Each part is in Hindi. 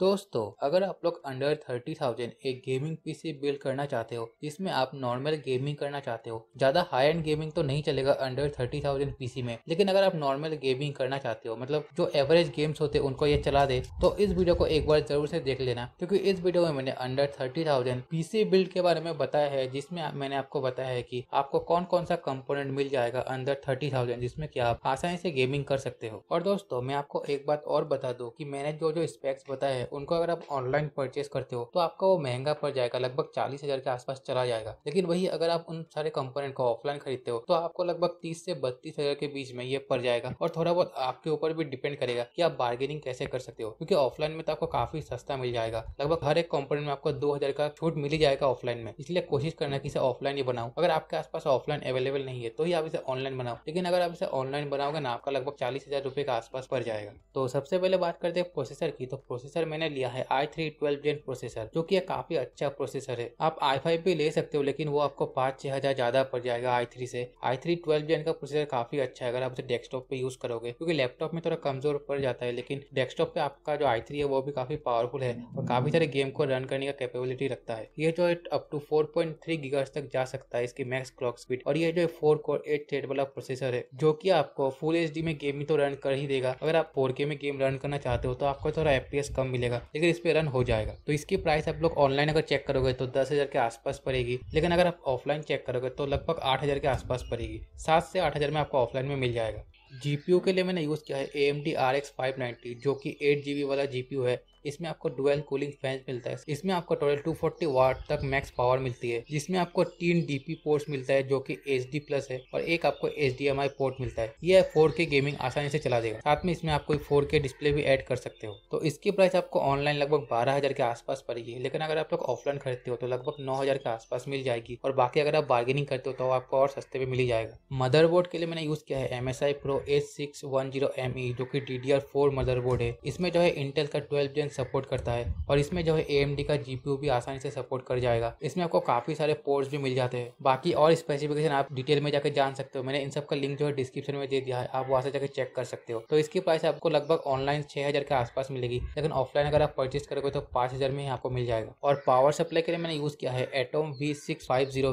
दोस्तों अगर आप लोग अंडर थर्टी थाउजेंड एक गेमिंग पीसी बिल्ड करना चाहते हो जिसमें आप नॉर्मल गेमिंग करना चाहते हो ज्यादा हाई एंड गेमिंग तो नहीं चलेगा अंडर थर्टी थाउजेंड पीसी में लेकिन अगर आप नॉर्मल गेमिंग करना चाहते हो मतलब जो एवरेज गेम्स होते हैं उनको ये चला दे तो इस वीडियो को एक बार जरूर से देख लेना क्योंकि इस वीडियो में मैंने under thirty thousand PC build के बारे में बताया है जिसमें मैंने आपको बताया है की आपको कौन कौन सा कम्पोनेंट मिल जाएगा अंडर थर्टी थाउजेंड जिसमें की आप आसानी से गेमिंग कर सकते हो और दोस्तों मैं आपको एक बात और बता दू की मैंने जो जो स्पेक्स बताया है है उनको अगर आप ऑनलाइन परचेस करते हो तो आपका वो महंगा पड़ जाएगा लगभग चालीस हजार के आसपास चला जाएगा लेकिन वही अगर आप उन सारे कंपोनेंट को ऑफलाइन खरीदते हो तो आपको लगभग तीस से बत्तीस हजार के बीच में ये पड़ जाएगा और थोड़ा बहुत आपके ऊपर भी डिपेंड करेगा कि आप बार्गेनिंग कैसे कर सकते हो क्योंकि ऑफलाइन में तो आपको काफी सस्ता मिल जाएगा लगभग हर एक कंपोनेंट में आपको दो हजार का छूट मिल ही जाएगा ऑफलाइन में इसलिए कोशिश करना की इसे ऑफलाइन ही बनाओ अगर आपके आसपास ऑफलाइन अवेलेबल नहीं है तो ही आप इसे ऑनलाइन बनाओ लेकिन अगर आप इसे ऑनलाइन बनाओगे ना आपका लगभग चालीस हजार रुपए के आसपास पड़ जाएगा तो सबसे पहले बात करते हैं प्रोसेसर की तो प्रोसेसर में मैंने लिया है I three twelve gen processor जो की काफी अच्छा प्रोसेसर है आप आई फाइव भी ले सकते हो लेकिन वो आपको पाँच छह हजार ज्यादा पड़ जाएगा आई थ्री से आई थ्री ट्वेल्व जेन का प्रोसेसर काफी अच्छा है अगर आप उसे डेस्कटॉप पे यूज करोगे क्योंकि लैपटॉप में थोड़ा कमजोर पड़ जाता है लेकिन डेस्कटॉप पे आपका जो आई थ्री है वो भी काफी पावरफुल है और काफी सारे गेम को रन करने का कैपेबिलिटी रखता है ये जो up to four point three gigahertz तक जा सकता है इसकी मैक्स क्लॉक स्पीड और ये जो फोर कोर एट थ्रेड वाला प्रोसेसर है जो कि आपको फुल एच में गेम ही तो रन कर ही देगा अगर आप फोर में गेम रन करना चाहते हो तो आपको थोड़ा एफ कम मिलेगा मिलेगा लेकिन इस पर रन हो जाएगा तो इसकी प्राइस आप लोग ऑनलाइन अगर चेक करोगे तो दस हज़ार के आसपास पड़ेगी लेकिन अगर आप ऑफलाइन चेक करोगे तो लगभग आठ हज़ार के आसपास पड़ेगी सात से आठ हज़ार में आपको ऑफलाइन में मिल जाएगा जीपीयू के लिए मैंने यूज़ किया है A M D R X five जो कि एट जी बी वाला जीपीयू है इसमें आपको डुअल कूलिंग फैन मिलता है इसमें आपको टोटल 240 वाट तक मैक्स पावर मिलती है जिसमें आपको तीन डीपी पोर्ट्स मिलता है जो कि एच प्लस है और एक आपको एच पोर्ट मिलता है यह फोर गेमिंग आसानी से चला देगा साथ में इसमें आपको फोर के डिस्प्ले भी एड कर सकते हो तो इसकी प्राइस आपको ऑनलाइन लगभग बारह के आसपास पड़ेगी लेकिन अगर आप लोग ऑफलाइन खरीदते हो तो लगभग नौ के आसपास मिल जाएगी और बाकी अगर आप बार्गेनिंग करते हो तो आपको और सस्ते में मिल जाएगा मदरबोर्ड के लिए मैंने यूज किया है M S I pro H six one zero M E जो की D D R four motherboard है इसमें जो है इंटेल का ट्वेल्व जेन सपोर्ट करता है और इसमें जो है ए का जी भी आसानी से सपोर्ट कर जाएगा इसमें आपको काफ़ी सारे पोर्ट्स भी मिल जाते हैं बाकी और स्पेसिफिकेशन आप डिटेल में जाकर जान सकते हो मैंने इन सब का लिंक जो है डिस्क्रिप्शन में दे दिया है आप वहाँ से जाकर चेक कर सकते हो तो इसकी प्राइस आपको लगभग ऑनलाइन छः हज़ार के आसपास मिलेगी लेकिन ऑफलाइन अगर आप परचेस करोगे तो पाँच हज़ार में ही आपको मिल जाएगा और पावर सप्लाई के लिए मैंने यूज़ किया है एटोम वी सिक्स फाइव जीरो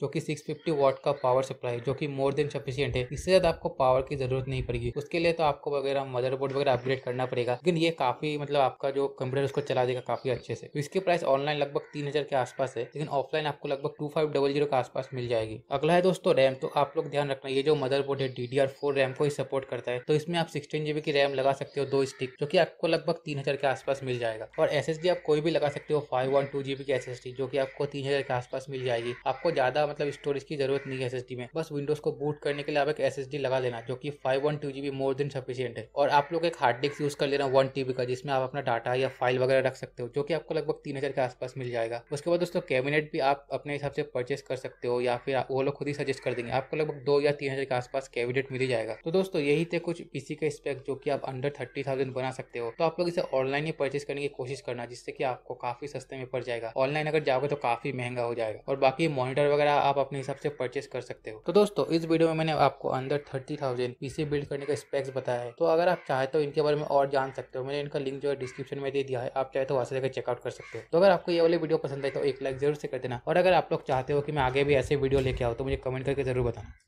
जो कि सिक्स फिफ्टी का पावर सप्लाई जो कि मोर देन सफिशियंट है इससे ज़्यादा आपको पावर की जरूरत नहीं पड़ेगी उसके लिए तो आपको वगैरह मदरबोर्ड वगैरह अपग्रेड करना पड़ेगा लेकिन ये काफ़ी मतलब आपका जो कंप्यूटर उसको चला देगा काफ़ी अच्छे से तो इसकी प्राइस ऑनलाइन लगभग तीन हज़ार के आसपास है लेकिन ऑफलाइन आपको लगभग टू फाइव डबल जीरो के आसपास मिल जाएगी अगला है दोस्तों रैम तो आप लोग ध्यान रखना ये जो मदरबोर्ड है D D R four RAM को ही सपोर्ट करता है तो इसमें आप सिक्सटीन जीबी की रैम लगा सकते हो दो स्टिक जो की आपको लगभग तीन हज़ार के आसपास मिल जाएगा और एस एस डी आप कोई भी लगा सकते हो फाइव वन टू जीबी की एस एस डी जो की आपको तीन हज़ार के आसपास मिल जाएगी आपको ज़्यादा मतलब स्टोरेज की जरूरत नहीं है एस एस डी में बस विंडोज को बूट करने के लिए आप एक एस एस डी लगा लेना जो की five one two GB more than sufficient है और आप लोग एक हार्ड डिस्क यूज़ कर लेना वन टीबी का जिसमें आप अपना डाटा डाटा या फाइल वगैरह रख सकते हो जो कि आपको लगभग तीन हज़ार के आसपास मिल जाएगा उसके बाद दोस्तों कैबिनेट भी आप अपने हिसाब से परचेस कर सकते हो या फिर वो लोग खुद ही सजेस्ट कर देंगे आपको लगभग दो या तीन हज़ार के आसपास कैबिनेट मिल ही जाएगा तो दोस्तों यही थे कुछ पीसी के स्पेक्स जो कि आप अंडर थर्टी थाउजेंड बना सकते हो तो आप लोग इसे ऑनलाइन ही परचेस करने की कोशिश करना जिससे कि आपको काफ़ी सस्ते में पड़ जाएगा ऑनलाइन अगर जाओगे तो काफ़ी महंगा हो जाएगा और बाकी मॉनिटर वगैरह आप अपने हिसाब से परचेस कर सकते हो तो दोस्तों इस वीडियो में मैंने आपको under thirty thousand PC build करने का स्पेक्स बताया है तो अगर आप चाहे तो इनके बारे में और जान सकते हो मैंने इनका लिंक जो है डिस्क्रिप्शन डिस्क्रिप्शन में दे दिया है आप चाहे तो वहाँ से जाकर चेकआउट कर सकते हो तो अगर आपको ये वाली वीडियो पसंद आई तो एक लाइक जरूर से कर देना और अगर आप लोग चाहते हो कि मैं आगे भी ऐसे वीडियो लेके आओ तो मुझे कमेंट करके जरूर बताना